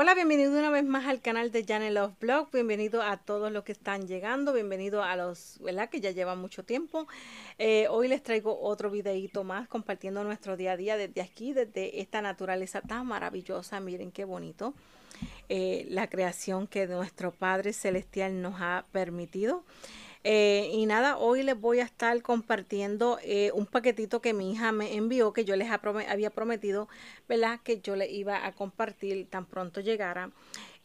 Hola, bienvenido una vez más al canal de Janet Love Blog. Bienvenido a todos los que están llegando. Bienvenido a los ¿verdad? que ya llevan mucho tiempo. Eh, hoy les traigo otro videito más compartiendo nuestro día a día desde aquí, desde esta naturaleza tan maravillosa. Miren qué bonito. Eh, la creación que nuestro Padre Celestial nos ha permitido. Eh, y nada, hoy les voy a estar compartiendo eh, un paquetito que mi hija me envió, que yo les había prometido, ¿verdad? Que yo le iba a compartir tan pronto llegara.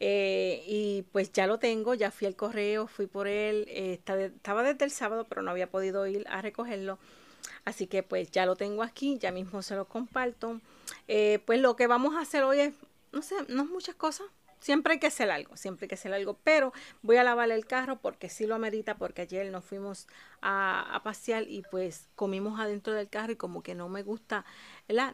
Eh, y pues ya lo tengo, ya fui al correo, fui por él, estaba desde el sábado, pero no había podido ir a recogerlo. Así que pues ya lo tengo aquí, ya mismo se lo comparto. pues lo que vamos a hacer hoy es, no sé, no es muchas cosas, Siempre hay que hacer algo, siempre hay que hacer algo, pero voy a lavar el carro porque sí lo amerita, porque ayer nos fuimos a, pasear y pues comimos adentro del carro y como que no me gusta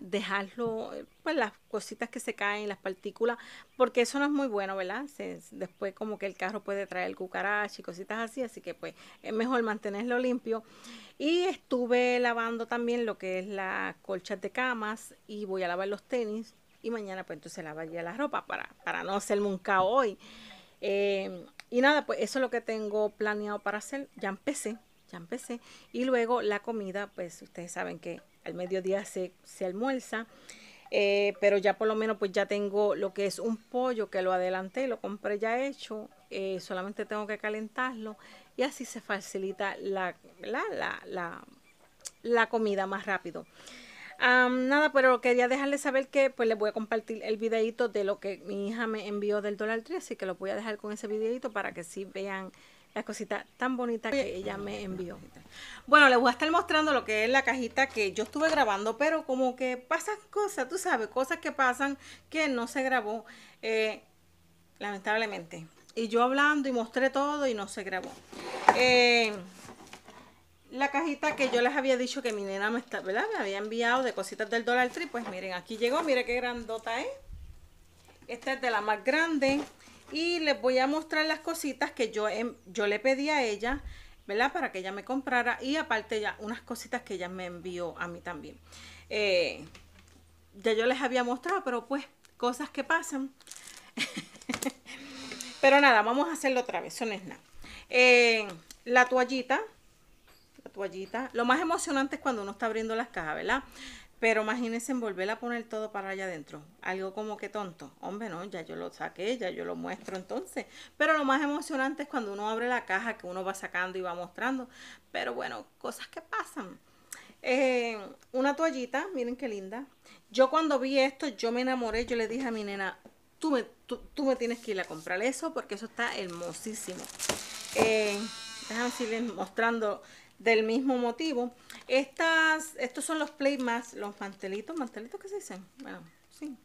dejarlo, pues las cositas que se caen, las partículas, porque eso no es muy bueno, ¿verdad? después como que el carro puede traer cucarachas y cositas así, así que pues es mejor mantenerlo limpio. Y estuve lavando también lo que es las colchas de camas y voy a lavar los tenis y mañana pues entonces lavaría la ropa para, para no hacerme un hoy. Eh, y nada, pues eso es lo que tengo planeado para hacer. Ya empecé, ya empecé. Y luego la comida, pues ustedes saben que al mediodía se, se almuerza. Eh, pero ya por lo menos pues ya tengo lo que es un pollo que lo adelanté, lo compré ya hecho. Eh, solamente tengo que calentarlo y así se facilita la, la, la comida más rápido nada, pero quería dejarles saber que pues les voy a compartir el videito de lo que mi hija me envió del dólar 3, así que lo voy a dejar con ese videito para que sí vean las cositas tan bonitas que ella me envió. Bueno, les voy a estar mostrando lo que es la cajita que yo estuve grabando, pero como que pasan cosas, tú sabes, cosas que pasan que no se grabó, eh, lamentablemente. Y yo hablando y mostré todo y no se grabó. Eh, la cajita que yo les había dicho que mi nena me, está, me había enviado de cositas del Dollar Tree. Pues miren, aquí llegó, mire qué grandota es. Esta es de la más grande. Y les voy a mostrar las cositas que yo, em, yo le pedí a ella, ¿verdad? Para que ella me comprara. Y aparte ya unas cositas que ella me envió a mí también. Eh, ya yo les había mostrado, pero pues cosas que pasan. pero nada, vamos a hacerlo otra vez, son es nada. Eh, la toallita la toallita. Lo más emocionante es cuando uno está abriendo las cajas, ¿verdad? Pero imagínense en a poner todo para allá adentro. Algo como que tonto. Hombre, no, ya yo lo saqué, ya yo lo muestro entonces. Pero lo más emocionante es cuando uno abre la caja que uno va sacando y va mostrando. Pero bueno, cosas que pasan. Eh, una toallita, miren qué linda. Yo cuando vi esto, yo me enamoré, yo le dije a mi nena, tú me, tú, me tienes que ir a comprar eso porque eso está hermosísimo. Eh, déjame mostrando del mismo motivo. Estas, estos son los playmats. los mantelitos, mantelitos que se dicen, bueno, sí,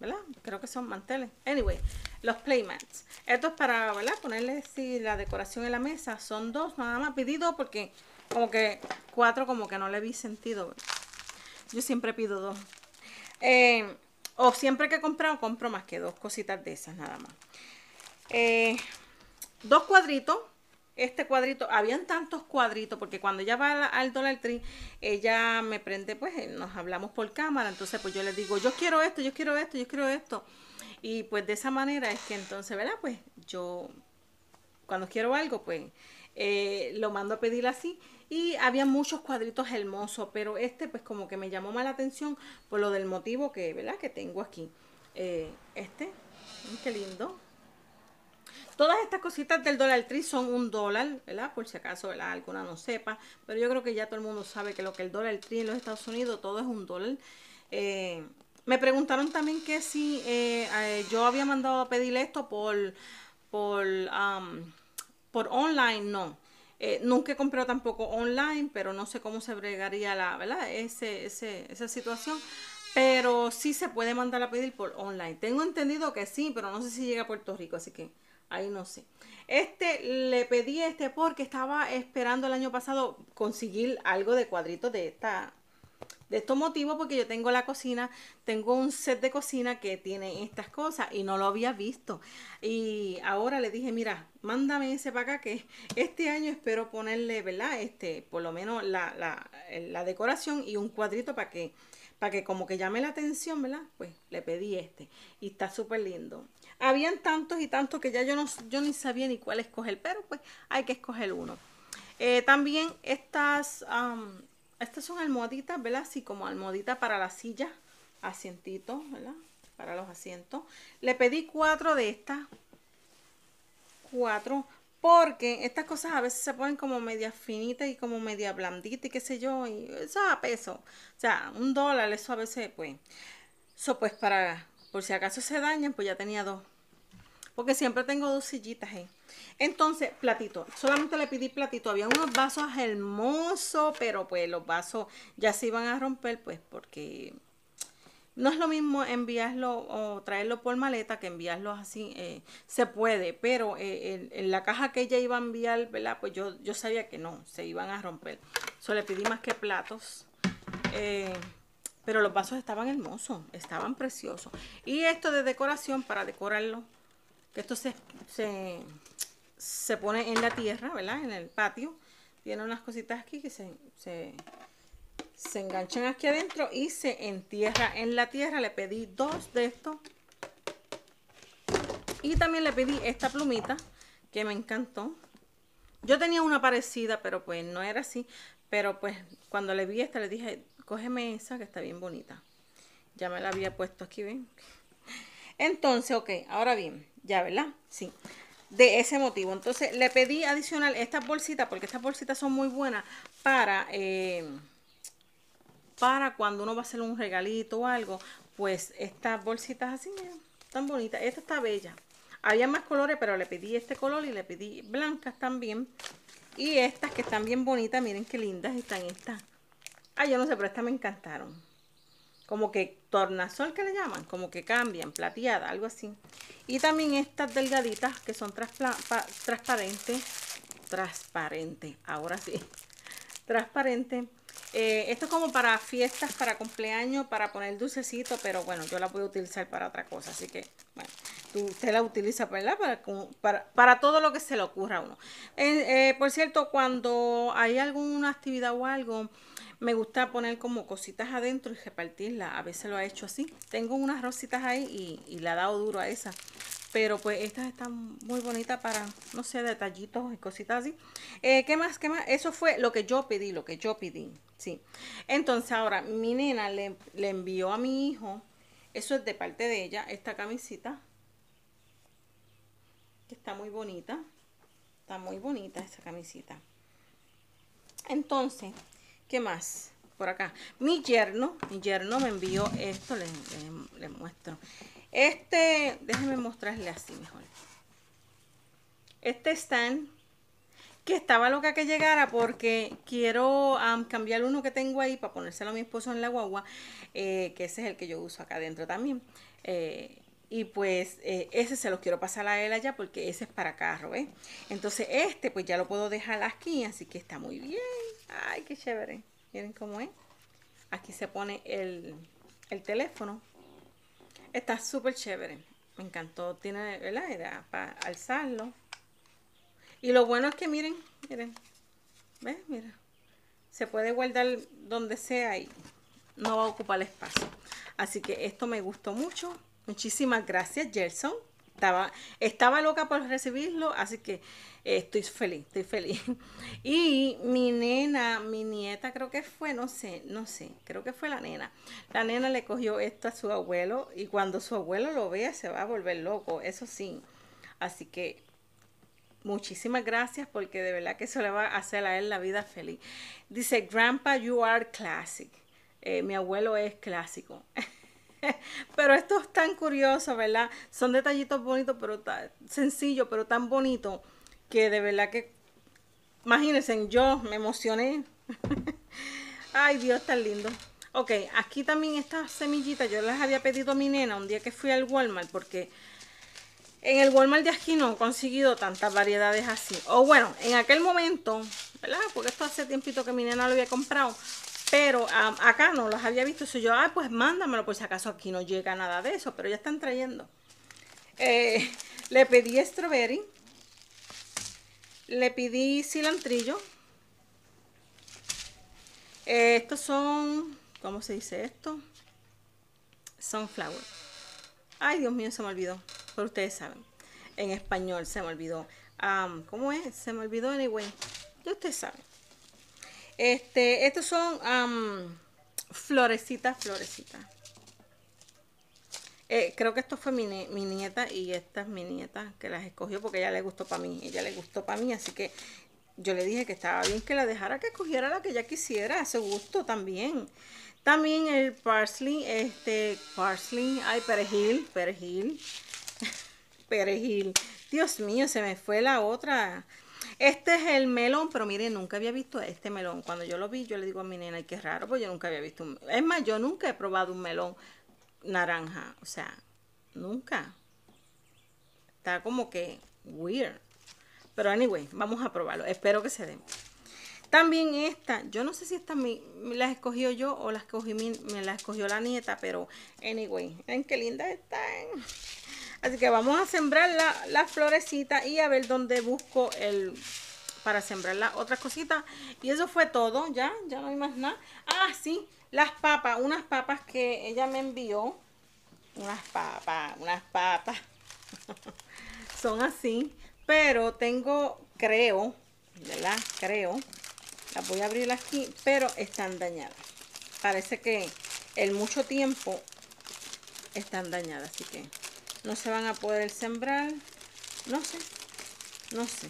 ¿verdad? Creo que son manteles. Anyway, los playmats. Estos para, Ponerle si la decoración en la mesa. Son dos, nada más pedido porque como que cuatro como que no le vi sentido. Yo siempre pido dos. Eh, o siempre que compro, compro más que dos cositas de esas nada más. Eh, dos cuadritos este cuadrito, habían tantos cuadritos, porque cuando ella va al, Dollar Tree, ella me prende, pues eh, nos hablamos por cámara, entonces pues yo le digo, yo quiero esto, yo quiero esto, yo quiero esto. Y pues de esa manera es que entonces, ¿verdad? Pues yo, cuando quiero algo, pues eh, lo mando a pedir así. Y había muchos cuadritos hermosos, pero este pues como que me llamó más la atención por lo del motivo que, ¿verdad? Que tengo aquí. Eh, este, mm, qué lindo. Todas estas cositas del Dollar Tree son un dólar, ¿verdad? Por si acaso, ¿verdad? Alguna no sepa. Pero yo creo que ya todo el mundo sabe que lo que el Dollar Tree en los Estados Unidos, todo es un dólar. Eh, me preguntaron también que si eh, eh, yo había mandado a pedir esto por, por, um, por online, no. nunca he comprado tampoco online, pero no sé cómo se bregaría la, ¿verdad? esa situación. Pero sí se puede mandar a pedir por online. Tengo entendido que sí, pero no sé si llega a Puerto Rico, así que ahí no sé. Este le pedí este porque estaba esperando el año pasado conseguir algo de cuadrito de esta de estos motivos porque yo tengo la cocina, tengo un set de cocina que tiene estas cosas y no lo había visto. Y ahora le dije, mira, mándame ese para acá que este año espero ponerle, ¿verdad? Este, por lo menos la, la decoración y un cuadrito para que para que como que llame la atención, ¿verdad? Pues le pedí este y está súper lindo. Habían tantos y tantos que ya yo, no, yo ni sabía ni cuál escoger, pero pues hay que escoger uno. Eh, también estas, estas son almohaditas, ¿verdad? Así como almohaditas para la silla, asientitos, ¿verdad? Para los asientos. Le pedí cuatro de estas. Cuatro porque estas cosas a veces se ponen como media finita y como media blandita y qué sé yo, y eso a peso. O sea, un dólar, eso a veces, pues. Eso pues para, por si acaso se dañan, pues ya tenía dos. Porque siempre tengo dos sillitas ahí. Entonces, platito. Solamente le pedí platito. Había unos vasos hermosos, pero pues los vasos ya se iban a romper, pues porque no es lo mismo enviarlo o traerlo por maleta que enviarlo así. Eh, se puede, pero en, eh, la caja que ella iba a enviar, ¿verdad? Pues yo, yo sabía que no, se iban a romper. Solo le pedí más que platos. Eh, pero los vasos estaban hermosos, estaban preciosos. Y esto de decoración, para decorarlo, que esto se, se, pone en la tierra, ¿verdad? En el patio. Tiene unas cositas aquí que se se enganchan aquí adentro y se entierra en la tierra. Le pedí dos de estos. Y también le pedí esta plumita que me encantó. Yo tenía una parecida, pero pues no era así. Pero pues cuando le vi esta le dije, cógeme esa que está bien bonita. Ya me la había puesto aquí, ¿ven? Entonces, ok, ahora bien, ya, ¿verdad? Sí, de ese motivo. Entonces le pedí adicional estas bolsitas, porque estas bolsitas son muy buenas para... Eh, para cuando uno va a hacer un regalito o algo, pues estas bolsitas así, tan bonitas. Esta está bella. Había más colores, pero le pedí este color y le pedí blancas también. Y estas que están bien bonitas, miren qué lindas están estas. Ah, yo no sé, pero estas me encantaron. Como que tornasol que le llaman, como que cambian, plateada, algo así. Y también estas delgaditas que son transparentes. Transparente, ahora sí. Transparente eh, esto es como para fiestas, para cumpleaños, para poner dulcecito, pero bueno, yo la voy utilizar para otra cosa. Así que, bueno, usted la utiliza ¿verdad? Para, para, para, todo lo que se le ocurra a uno. Eh, eh, por cierto, cuando hay alguna actividad o algo, me gusta poner como cositas adentro y repartirla. A veces lo he hecho así. Tengo unas rositas ahí y, y la he dado duro a esa. Pero pues estas están muy bonitas para, no sé, detallitos y cositas así. Eh, ¿Qué más? ¿Qué más? Eso fue lo que yo pedí, lo que yo pedí. Sí. Entonces ahora mi nena le, envió a mi hijo, eso es de parte de ella, esta camisita. Que está muy bonita. Está muy bonita esta camisita. Entonces, ¿qué más? Por acá. Mi yerno, mi yerno me envió esto, le les muestro. Este, déjenme mostrarle así mejor. Este stand, que estaba loca que llegara porque quiero cambiar uno que tengo ahí para ponérselo a mi esposo en la guagua, eh, que ese es el que yo uso acá adentro también. Eh, y pues eh, ese se lo quiero pasar a él allá porque ese es para carro, ¿eh? Entonces este pues ya lo puedo dejar aquí, así que está muy bien. Ay, qué chévere. Miren cómo es. Aquí se pone el, el teléfono Está súper chévere. Me encantó. Tiene, ¿verdad? Era para alzarlo. Y lo bueno es que miren, miren. ¿Ves? Mira. Se puede guardar donde sea y no va a ocupar espacio. Así que esto me gustó mucho. Muchísimas gracias, Gerson. Estaba, estaba loca por recibirlo, así que eh, estoy feliz, estoy feliz. Y mi nena, mi nieta creo que fue, no sé, no sé, creo que fue la nena. La nena le cogió esto a su abuelo y cuando su abuelo lo vea se va a volver loco, eso sí. Así que muchísimas gracias porque de verdad que eso le va a hacer a él la vida feliz. Dice, Grandpa, you are classic. Eh, mi abuelo es clásico. pero esto es tan curioso, ¿verdad? Son detallitos bonitos, pero tan sencillo, pero tan bonito que de verdad que, imagínense, yo me emocioné. Ay, Dios, tan lindo. Ok, aquí también estas semillitas yo las había pedido a mi nena un día que fui al Walmart porque en el Walmart de aquí no he conseguido tantas variedades así. O bueno, en aquel momento, ¿verdad? Porque esto hace tiempito que mi nena lo había comprado. Pero acá no los había visto. Soy yo, ah, pues mándamelo por si acaso aquí no llega nada de eso. Pero ya están trayendo. Eh, le pedí strawberry. Le pedí cilantrillo. Eh, estos son, ¿cómo se dice esto? Sunflower. Ay, Dios mío, se me olvidó. Pero ustedes saben. En español se me olvidó. ¿Cómo es? Se me olvidó, anyway. Ya ustedes saben. Este, estos son florecitas, florecitas. Eh, creo que esto fue mi, nieta y esta es mi nieta que las escogió porque ella le gustó para mí. Ella le gustó para mí, así que yo le dije que estaba bien que la dejara que escogiera la que ella quisiera, a su gusto también. También el parsley, este parsley, ay perejil, perejil, perejil. Dios mío, se me fue la otra. Este es el melón, pero miren, nunca había visto este melón. Cuando yo lo vi, yo le digo a mi nena, qué raro, porque yo nunca había visto un Es más, yo nunca he probado un melón naranja. O sea, nunca. Está como que weird. Pero anyway, vamos a probarlo. Espero que se den. También esta, yo no sé si esta me, las escogió yo o las cogí, me la escogió la nieta, pero anyway, ¡en qué linda están. ¿eh? Así que vamos a sembrar las florecitas y a ver dónde busco el para sembrar las otras cositas. Y eso fue todo, ya, ya no hay más nada. Ah, sí, las papas, unas papas que ella me envió. Unas papas, unas papas. Son así, pero tengo, creo, las Creo. Las voy a abrir aquí, pero están dañadas. Parece que el mucho tiempo están dañadas, así que no se van a poder sembrar, no sé, no sé.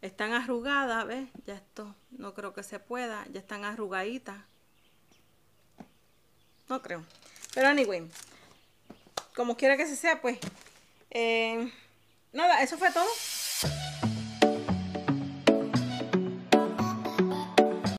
Están arrugadas, ¿ves? Ya esto no creo que se pueda, ya están arrugaditas. No creo. Pero anyway, como quiera que se sea, pues... Eh, nada, eso fue todo.